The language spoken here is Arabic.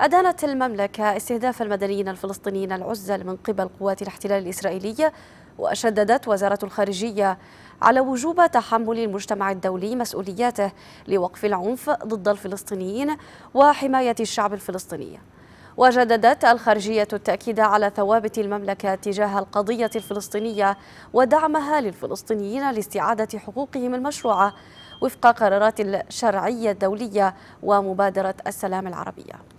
أدانت المملكة استهداف المدنيين الفلسطينيين العزل من قبل قوات الاحتلال الإسرائيلية وشددت وزارة الخارجية على وجوب تحمل المجتمع الدولي مسؤولياته لوقف العنف ضد الفلسطينيين وحماية الشعب الفلسطيني وجددت الخارجية التأكيد على ثوابت المملكة تجاه القضية الفلسطينية ودعمها للفلسطينيين لاستعادة حقوقهم المشروعة وفق قرارات الشرعية الدولية ومبادرة السلام العربية